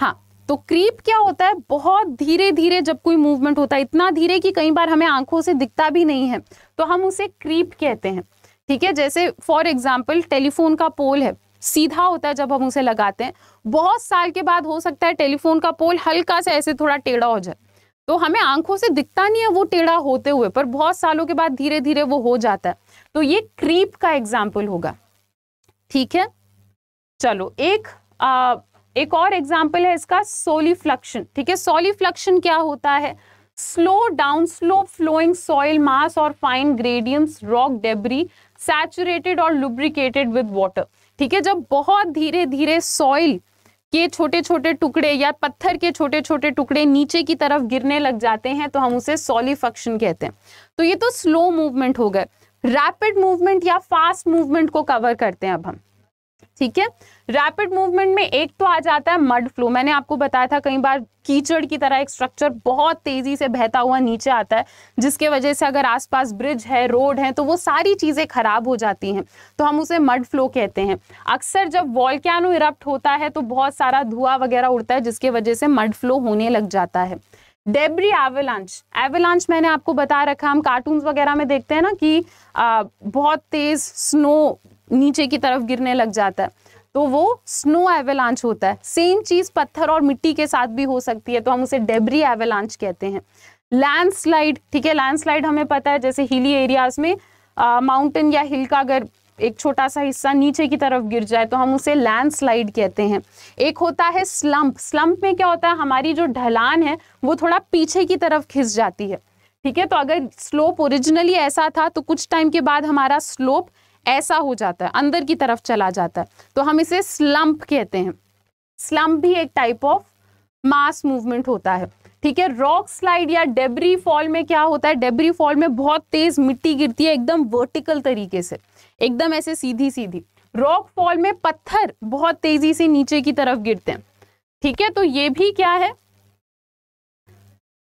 हाँ तो क्रीप क्या होता है बहुत धीरे धीरे जब कोई मूवमेंट होता है इतना धीरे कि कई बार हमें आंखों से दिखता भी नहीं है तो हम उसे क्रीप कहते हैं ठीक है जैसे फॉर एग्जाम्पल टेलीफोन का पोल है सीधा होता है जब हम उसे लगाते हैं बहुत साल के बाद हो सकता है टेलीफोन का पोल हल्का से ऐसे थोड़ा टेढ़ा हो जाए तो हमें आंखों से दिखता नहीं है वो टेढ़ा होते हुए पर बहुत सालों के बाद धीरे धीरे वो हो जाता है तो ये क्रीप का एग्जाम्पल होगा ठीक है चलो एक आ, एक और एग्जाम्पल है इसका फ्लक्शन ठीक है सोलिफ्लक्शन क्या होता है slow down slow flowing soil mass और fine gradient rock debris saturated और लुब्रिकेटेड विद वॉटर ठीक है जब बहुत धीरे धीरे सॉइल के छोटे छोटे टुकड़े या पत्थर के छोटे छोटे टुकड़े नीचे की तरफ गिरने लग जाते हैं तो हम उसे सॉलिफक्शन कहते हैं तो ये तो स्लो मूवमेंट हो गए रैपिड मूवमेंट या फास्ट मूवमेंट को कवर करते हैं अब हम ठीक है रैपिड मूवमेंट में एक तो आ जाता है मड फ्लो मैंने आपको बताया था कई बार कीचड़ की तरह एक स्ट्रक्चर बहुत तेजी से बहता हुआ नीचे आता है जिसके वजह से अगर आसपास ब्रिज है रोड है तो वो सारी चीज़ें खराब हो जाती हैं तो हम उसे मड फ्लो कहते हैं अक्सर जब वॉल्कैनो इरप्ट होता है तो बहुत सारा धुआं वगैरह उड़ता है जिसके वजह से मड फ्लो होने लग जाता है डेबरी एवलांच एवलांच मैंने आपको बता रखा हम कार्टून वगैरह में देखते हैं ना कि आ, बहुत तेज स्नो नीचे की तरफ गिरने लग जाता है तो वो स्नो एवेलांच होता है सेम चीज पत्थर और मिट्टी के साथ भी हो सकती है तो हम उसे डेबरी एवेलांच कहते हैं लैंडस्लाइड ठीक है लैंडस्लाइड हमें पता है जैसे हिली एरियाज में माउंटेन या हिल का अगर एक छोटा सा हिस्सा नीचे की तरफ गिर जाए तो हम उसे लैंडस्लाइड कहते हैं एक होता है स्लम्प स्लम्प में क्या होता है हमारी जो ढलान है वो थोड़ा पीछे की तरफ खिस जाती है ठीक है तो अगर स्लोप ओरिजिनली ऐसा था तो कुछ टाइम के बाद हमारा स्लोप ऐसा हो जाता है अंदर की तरफ चला जाता है तो हम इसे स्लम्प कहते हैं स्लम्प भी एक टाइप ऑफ मास मूवमेंट होता है ठीक है रॉक स्लाइड या डेबरी फॉल में क्या होता है डेबरी फॉल में बहुत तेज मिट्टी गिरती है एकदम वर्टिकल तरीके से एकदम ऐसे सीधी सीधी रॉक फॉल में पत्थर बहुत तेजी से नीचे की तरफ गिरते हैं ठीक है तो ये भी क्या है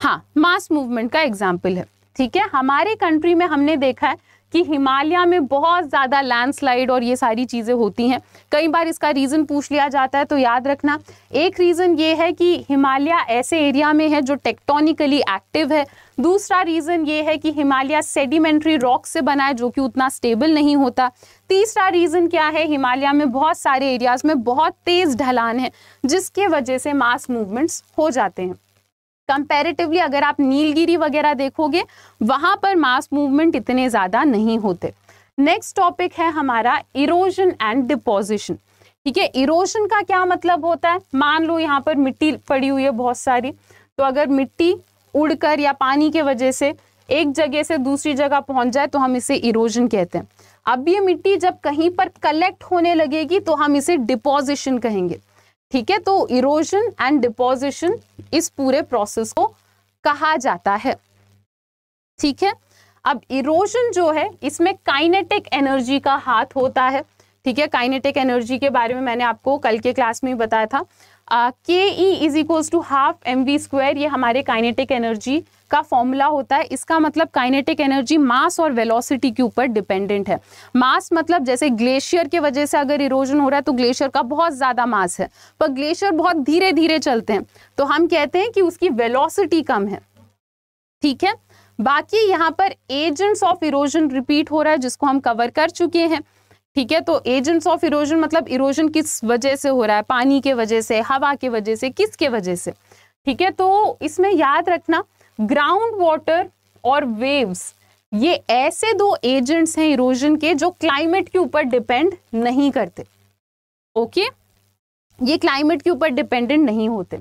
हाँ मास मूवमेंट का एग्जाम्पल है ठीक है हमारे कंट्री में हमने देखा है कि हिमालय में बहुत ज़्यादा लैंडस्लाइड और ये सारी चीज़ें होती हैं कई बार इसका रीज़न पूछ लिया जाता है तो याद रखना एक रीज़न ये है कि हिमालय ऐसे एरिया में है जो टेक्टोनिकली एक्टिव है दूसरा रीज़न ये है कि हिमालय सेडिमेंट्री रॉक से बना है जो कि उतना स्टेबल नहीं होता तीसरा रीज़न क्या है हिमालय में बहुत सारे एरियाज़ में बहुत तेज़ ढलान है जिसके वजह से मास मूवमेंट्स हो जाते हैं कंपेरेटिवली अगर आप नीलगिरी वगैरह देखोगे वहां पर मास मूवमेंट इतने ज़्यादा नहीं होते नेक्स्ट टॉपिक है हमारा इरोजन एंड डिपोजिशन ठीक है इरोजन का क्या मतलब होता है मान लो यहाँ पर मिट्टी पड़ी हुई है बहुत सारी तो अगर मिट्टी उड़कर या पानी के वजह से एक जगह से दूसरी जगह पहुंच जाए तो हम इसे इरोजन कहते हैं अब ये मिट्टी जब कहीं पर कलेक्ट होने लगेगी तो हम इसे डिपोजिशन कहेंगे ठीक है तो इरोजन एंड डिपोजिशन इस पूरे प्रोसेस को कहा जाता है ठीक है अब इरोजन जो है इसमें काइनेटिक एनर्जी का हाथ होता है ठीक है काइनेटिक एनर्जी के बारे में मैंने आपको कल के क्लास में बताया था के E is equals to half M V square ये हमारे काइनेटिक एनर्जी का फॉर्मूला होता है इसका मतलब काइनेटिक एनर्जी मास और वेलोसिटी के ऊपर डिपेंडेंट है मास मतलब जैसे ग्लेशियर के वजह से अगर इरोजन हो रहा है तो ग्लेशियर का बहुत ज़्यादा मास है पर ग्लेशियर बहुत धीरे धीरे चलते हैं तो हम कहते हैं कि उसकी वेलोसिटी कम है ठीक है बाकी यहाँ पर एजेंट्स ऑफ इरोजन रिपीट हो रहा है जिसको हम कवर कर चुके हैं ठीक है तो एजेंट्स ऑफ इरोजन मतलब इरोजन किस वजह से हो रहा है पानी के वजह से हवा के वजह से किसके वजह से ठीक है तो इसमें याद रखना ग्राउंड वाटर और वेव्स ये ऐसे दो एजेंट्स हैं इरोजन के जो क्लाइमेट के ऊपर डिपेंड नहीं करते ओके ये क्लाइमेट के ऊपर डिपेंडेंट नहीं होते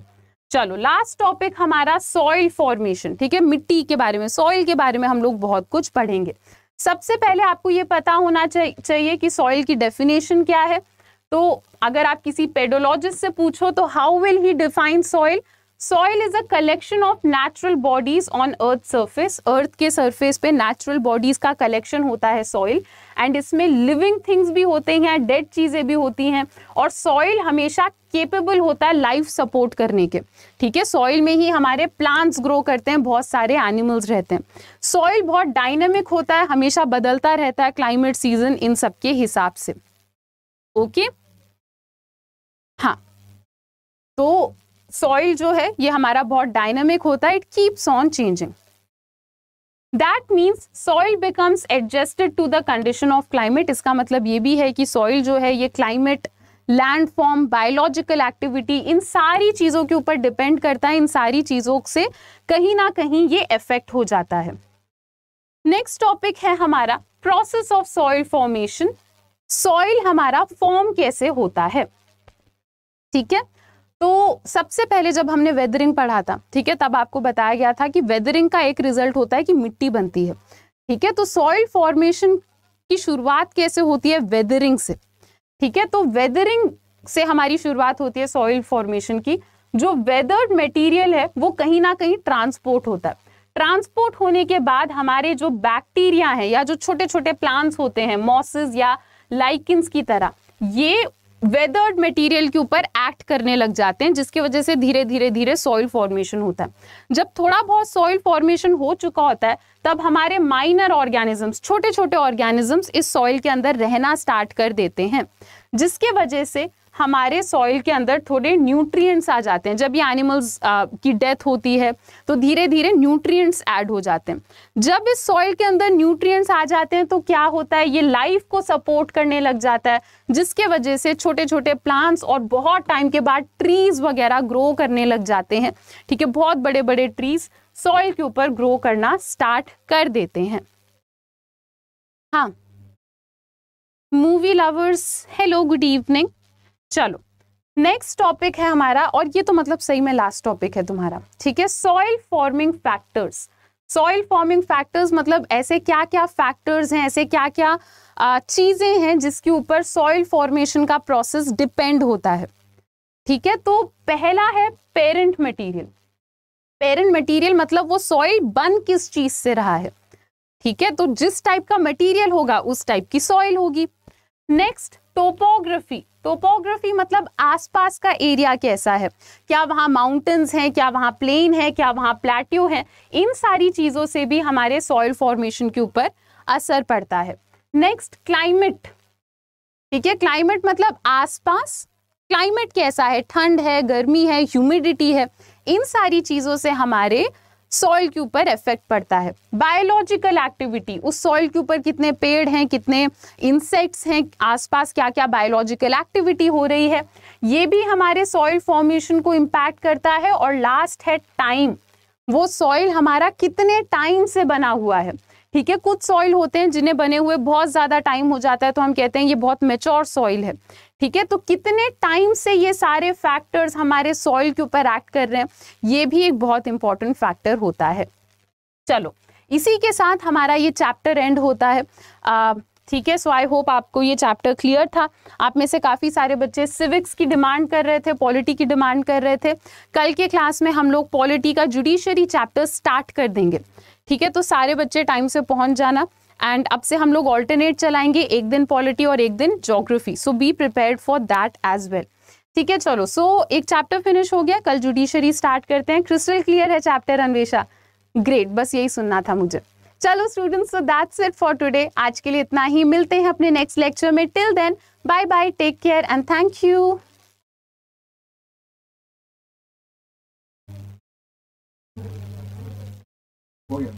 चलो लास्ट टॉपिक हमारा सॉइल फॉर्मेशन ठीक है मिट्टी के बारे में सॉइल के बारे में हम लोग बहुत कुछ पढ़ेंगे सबसे पहले आपको ये पता होना चाहिए कि सॉइल की डेफिनेशन क्या है तो अगर आप किसी पेडोलॉजिस्ट से पूछो तो how will he define soil soil is a collection of natural bodies on earth surface earth के सर्फेस पे नेचुरल बॉडीज का कलेक्शन होता है सॉइल एंड इसमें लिविंग थिंग्स भी होते हैं डेड चीज़ें भी होती हैं और सॉइल हमेशा केपेबल होता है लाइफ सपोर्ट करने के ठीक है सॉइल में ही हमारे प्लांट्स ग्रो करते हैं बहुत सारे एनिमल्स रहते हैं सॉइल बहुत डायनेमिक होता है हमेशा बदलता रहता है क्लाइमेट सीजन इन सब के हिसाब से ओके okay? हाँ तो सॉइल जो है ये हमारा बहुत डायनेमिक होता है it keeps on changing that means soil becomes adjusted to the condition of climate इसका मतलब ये भी है कि सॉइल जो है ये climate land form biological activity इन सारी चीज़ों के ऊपर डिपेंड करता है इन सारी चीज़ों से कहीं ना कहीं ये इफेक्ट हो जाता है नेक्स्ट टॉपिक है हमारा process of soil formation soil हमारा फॉर्म कैसे होता है ठीक है तो सबसे पहले जब हमने वेदरिंग पढ़ा था ठीक है तब आपको बताया गया था कि वेदरिंग का एक रिजल्ट होता है कि मिट्टी बनती है ठीक है तो सॉइल फॉर्मेशन की शुरुआत कैसे होती है वेदरिंग से ठीक है तो वेदरिंग से हमारी शुरुआत होती है सॉइल फॉर्मेशन की जो वेदर्ड मटेरियल है वो कहीं ना कहीं ट्रांसपोर्ट होता है ट्रांसपोर्ट होने के बाद हमारे जो बैक्टीरिया हैं या जो छोटे छोटे प्लांट्स होते हैं मॉसेस या लाइकिन्स की तरह ये वेदर्ड मटेरियल के ऊपर एक्ट करने लग जाते हैं जिसकी वजह से धीरे धीरे धीरे सॉइल फॉर्मेशन होता है जब थोड़ा बहुत सॉइल फॉर्मेशन हो चुका होता है तब हमारे माइनर ऑर्गेनिजम्स छोटे छोटे ऑर्गेनिजम्स इस सॉइल के अंदर रहना स्टार्ट कर देते हैं जिसके वजह से हमारे सॉइल के अंदर थोड़े न्यूट्रिएंट्स आ जाते हैं जब ये एनिमल्स की डेथ होती है तो धीरे धीरे न्यूट्रिएंट्स ऐड हो जाते हैं जब इस सॉइल के अंदर न्यूट्रिएंट्स आ जाते हैं तो क्या होता है ये लाइफ को सपोर्ट करने लग जाता है जिसके वजह से छोटे छोटे प्लांट्स और बहुत टाइम के बाद ट्रीज वगैरह ग्रो करने लग जाते हैं ठीक है बहुत बड़े बड़े ट्रीज सॉइल के ऊपर ग्रो करना स्टार्ट कर देते हैं हाँ movie lovers hello good evening चलो नेक्स्ट टॉपिक है हमारा और ये तो मतलब सही में लास्ट टॉपिक है तुम्हारा ठीक है soil forming factors soil forming factors मतलब ऐसे क्या क्या फैक्टर्स हैं ऐसे क्या क्या चीज़ें हैं जिसके ऊपर सॉइल फॉर्मेशन का प्रोसेस डिपेंड होता है ठीक है तो पहला है पेरेंट मटेरियल पेरेंट मटेरियल मतलब वो सॉइल बन किस चीज़ से रहा है ठीक है तो जिस टाइप का मटेरियल होगा उस टाइप की सॉइल होगी नेक्स्ट टोपोग्राफी टोपोग्राफी मतलब आसपास का एरिया कैसा है क्या वहाँ माउंटेन्स हैं क्या वहाँ प्लेन है क्या वहाँ प्लेट्यो है इन सारी चीज़ों से भी हमारे सॉइल फॉर्मेशन के ऊपर असर पड़ता है नेक्स्ट क्लाइमेट ठीक है क्लाइमेट मतलब आसपास क्लाइमेट कैसा है ठंड है गर्मी है ह्यूमिडिटी है इन सारी चीज़ों से हमारे सॉइल के ऊपर इफेक्ट पड़ता है बायोलॉजिकल एक्टिविटी उस सॉइल के ऊपर कितने पेड़ हैं कितने इंसेक्ट्स हैं आसपास क्या क्या बायोलॉजिकल एक्टिविटी हो रही है ये भी हमारे सॉइल फॉर्मेशन को इम्पैक्ट करता है और लास्ट है टाइम वो सॉइल हमारा कितने टाइम से बना हुआ है ठीक है कुछ सॉइल होते हैं जिन्हें बने हुए बहुत ज़्यादा टाइम हो जाता है तो हम कहते हैं ये बहुत मेच्योर सॉइल है ठीक है तो कितने टाइम से ये सारे फैक्टर्स हमारे सॉइल के ऊपर एक्ट कर रहे हैं ये भी एक बहुत इंपॉर्टेंट फैक्टर होता है चलो इसी के साथ हमारा ये चैप्टर एंड होता है आ, ठीक है सो आई होप आपको ये चैप्टर क्लियर था आप में से काफ़ी सारे बच्चे सिविक्स की डिमांड कर रहे थे पॉलिटी की डिमांड कर रहे थे कल के क्लास में हम लोग पॉलिटी का जुडिशरी चैप्टर स्टार्ट कर देंगे ठीक है तो सारे बच्चे टाइम से पहुंच जाना एंड अब से हम लोग ऑल्टरनेट चलाएंगे एक दिन पॉलिटी और एक दिन geography so be prepare for that as well ठीक है चलो सो so, एक चैप्टर फिनिश हो गया कल जुडिशरी स्टार्ट करते हैं क्रिस्टल क्लियर है चैप्टर अन्वेशा ग्रेट बस यही सुनना था मुझे चलो students so that's it for today आज के लिए इतना ही मिलते हैं अपने नेक्स्ट लेक्चर में till then bye bye take care and thank you Thank you. 高原。